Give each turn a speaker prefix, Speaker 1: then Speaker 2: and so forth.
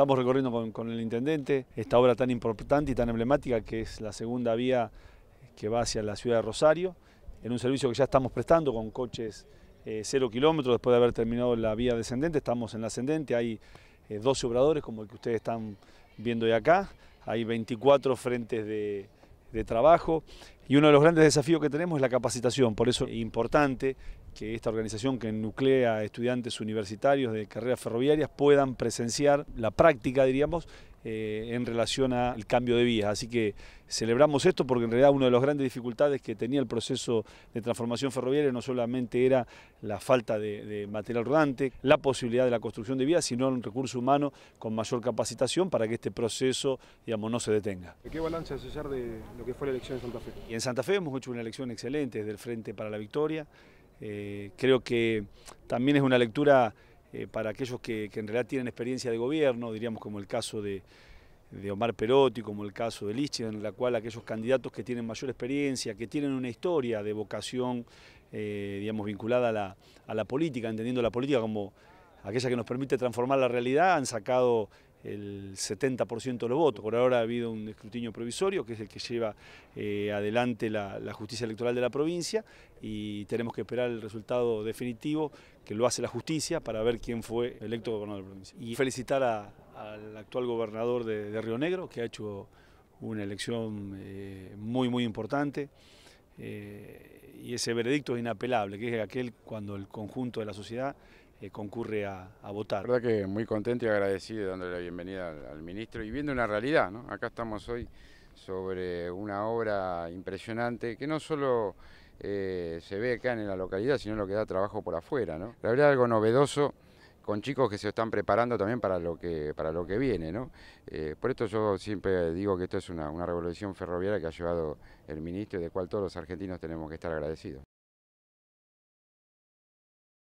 Speaker 1: Estamos recorriendo con, el intendente esta obra tan importante y tan emblemática que es la segunda vía que va hacia la ciudad de Rosario, en un servicio que ya estamos prestando con coches eh, cero kilómetros después de haber terminado la vía descendente, estamos en la ascendente, hay 12 eh, obradores como el que ustedes están viendo de acá, hay 24 frentes de, de trabajo y uno de los grandes desafíos que tenemos es la capacitación, por eso es importante que esta organización que nuclea estudiantes universitarios de carreras ferroviarias puedan presenciar la práctica, diríamos, eh, en relación al cambio de vías. Así que celebramos esto porque en realidad una de las grandes dificultades que tenía el proceso de transformación ferroviaria no solamente era la falta de, material rodante, la posibilidad de la construcción de vías, sino un recurso humano con mayor capacitación para que este proceso digamos, no se detenga. ¿Qué balance hacer de lo que fue la elección de Santa Fe? Y en Santa Fe hemos hecho una elección excelente desde el Frente para la Victoria. Eh, creo que también es una lectura eh, para aquellos que, en realidad tienen experiencia de gobierno, diríamos como el caso de, Omar Perotti, como el caso de Lich, en la cual aquellos candidatos que tienen mayor experiencia, que tienen una historia de vocación, eh, digamos, vinculada a la, a la política, entendiendo la política como aquella que nos permite transformar la realidad, han sacado el 70% de los votos. Por ahora ha habido un escrutinio provisorio, que es el que lleva eh, adelante la, justicia electoral de la provincia, y tenemos que esperar el resultado definitivo, que lo hace la justicia, para ver quién fue electo gobernador de la provincia. Y felicitar al actual gobernador de, Río Negro, que ha hecho una elección eh, muy, muy importante. Eh, y ese veredicto es inapelable, que es aquel cuando el conjunto de la sociedad eh, concurre a, votar. La
Speaker 2: verdad que muy contento y agradecido dándole la bienvenida al, ministro y viendo una realidad, ¿no? Acá estamos hoy sobre una obra impresionante que no solo eh, se ve acá en la localidad, sino lo que da trabajo por afuera, ¿no? La algo novedoso con chicos que se están preparando también para lo que, para lo que viene. ¿no? Eh, por esto yo siempre digo que esto es una, una revolución ferroviaria que ha llevado el ministro y de cual todos los argentinos tenemos que estar agradecidos.